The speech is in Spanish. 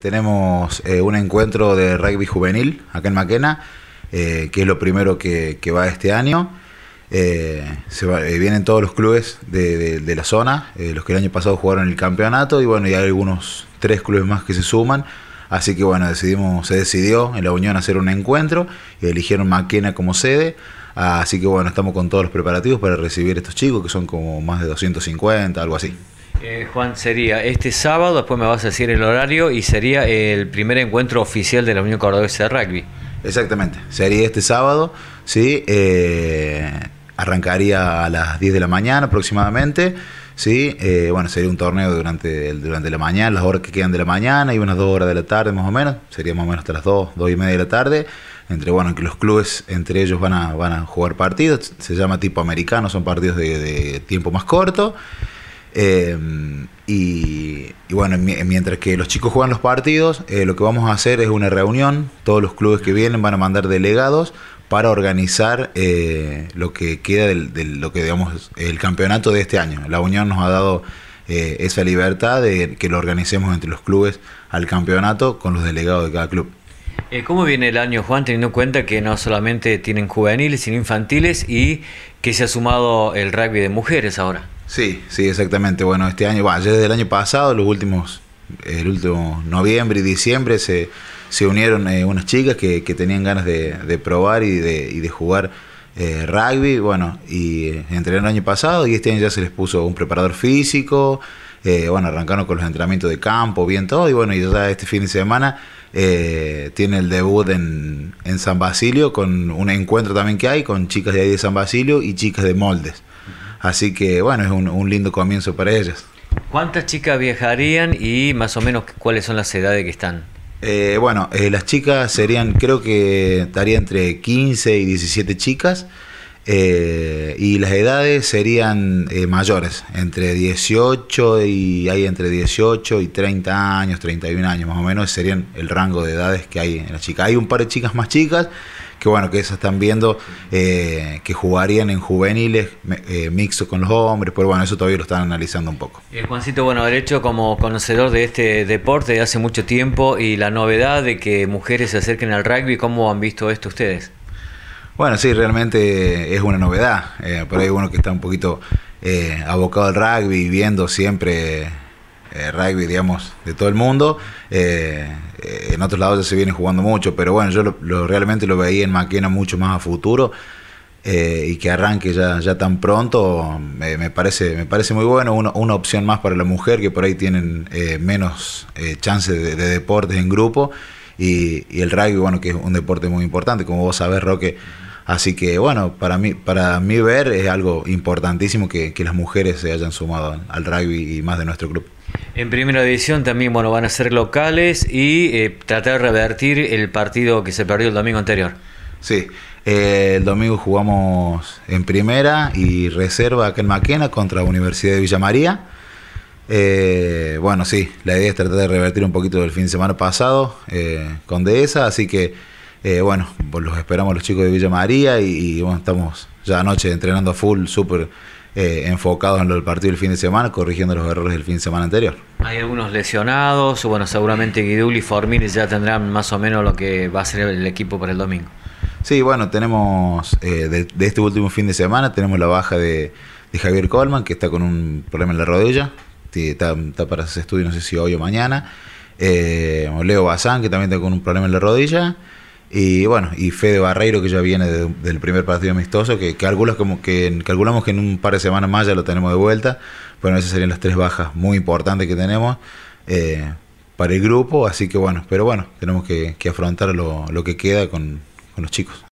Tenemos eh, un encuentro de rugby juvenil acá en Maquena, eh, que es lo primero que, va este año. Eh, se vienen todos los clubes de, la zona, los que el año pasado jugaron el campeonato, y bueno, y hay algunos tres clubes más que se suman. Así que bueno, decidimos, se decidió en la Unión hacer un encuentro y eligieron Maquena como sede. Así que bueno, estamos con todos los preparativos para recibir a estos chicos, que son como más de 250, algo así. Eh, Juan, sería este sábado, después me vas a decir el horario, y sería el primer encuentro oficial de la Unión Cordobesa de Rugby. Exactamente, sería este sábado, ¿sí? Eh, arrancaría a las 10 de la mañana aproximadamente, ¿sí? Eh, bueno, sería un torneo durante, durante la mañana, las horas que quedan de la mañana y unas 2 horas de la tarde más o menos, sería más o menos hasta las 2, 2 y media de la tarde, entre, bueno, que los clubes entre ellos van a, van a jugar partidos, se llama tipo americano, son partidos de tiempo más corto. Em, y, bueno, mientras que los chicos juegan los partidos, eh, lo que vamos a hacer es una reunión. Todos los clubes que vienen van a mandar delegados para organizar eh, lo que queda del, lo que digamos el campeonato de este año. La Unión nos ha dado eh, esa libertad de que lo organicemos entre los clubes al campeonato con los delegados de cada club. ¿Cómo viene el año, Juan, teniendo en cuenta que no solamente tienen juveniles, sino infantiles y que se ha sumado el rugby de mujeres ahora? Sí, sí, exactamente. Bueno, este año, bueno, desde el año pasado, los últimos, el último noviembre y diciembre se, se unieron eh, unas chicas que, tenían ganas de, de probar y de, y de jugar eh, rugby, bueno, y eh, entrenaron el año pasado y este año ya se les puso un preparador físico, bueno, arrancaron con los entrenamientos de campo, bien todo, y bueno, y ya este fin de semana tiene el debut en, en San Basilio con un encuentro también que hay con chicas de ahí de San Basilio y chicas de Moldes. Así que bueno, es un, lindo comienzo para ellas. ¿Cuántas chicas viajarían y más o menos cuáles son las edades que están? Eh, bueno, eh, las chicas serían, creo que estaría entre 15 y 17 chicas. Eh, y las edades serían mayores, entre 18 y hay entre 18 y 30 años, 31 años más o menos, serían el rango de edades que hay en las chicas. Hay un par de chicas más chicas que bueno, que esas están viendo eh, que jugarían en juveniles, eh, mixos con los hombres, pero bueno, eso todavía lo están analizando un poco. Y eh, Juancito, bueno, derecho como conocedor de este deporte de hace mucho tiempo y la novedad de que mujeres se acerquen al rugby, ¿cómo han visto esto ustedes? Bueno, sí, realmente es una novedad. por ahí uno que está un poquito abocado al rugby, viendo siempre eh, rugby, digamos, de todo el mundo. Eh, eh, en otros lados ya se viene jugando mucho, pero bueno, yo lo, realmente lo veía en Maquena mucho más a futuro. y que arranque ya, tan pronto me, parece, me parece muy bueno, una opción más para la mujer que por ahí tienen menos chances de, deportes en grupo y, el rugby, bueno, que es un deporte muy importante, como vos sabés, Roque. Así que bueno, para mí, para mí ver es algo importantísimo que, que las mujeres se hayan sumado al rugby y más de nuestro grupo en primera división también bueno, van a ser locales y eh, tratar de revertir el partido que se perdió el domingo anterior. Sí, eh, el domingo jugamos en primera y reserva acá en Maquena contra Universidad de Villa María. Eh, bueno, sí, la idea es tratar de revertir un poquito del fin de semana pasado con Dehesa, así que bueno, los esperamos los chicos de Villa María y, bueno, estamos ya anoche entrenando a full, súper eh, enfocados en el partido del fin de semana, corrigiendo los errores del fin de semana anterior. Hay algunos lesionados, bueno, seguramente Guiduli y Formini ya tendrán más o menos lo que va a ser el equipo para el domingo. Sí, bueno, tenemos eh, de, este último fin de semana, tenemos la baja de, Javier Coleman, que está con un problema en la rodilla, está, para hacer estudios, no sé si hoy o mañana. Eh, Leo Bazán, que también está con un problema en la rodilla. Y bueno, y Fede Barreiro, que ya viene del primer partido amistoso, que, calculas como que calculamos que en un par de semanas más ya lo tenemos de vuelta. Bueno, esas serían las tres bajas muy importantes que tenemos eh, para el grupo. Así que bueno, pero bueno, tenemos que, afrontar lo, lo que queda con los chicos.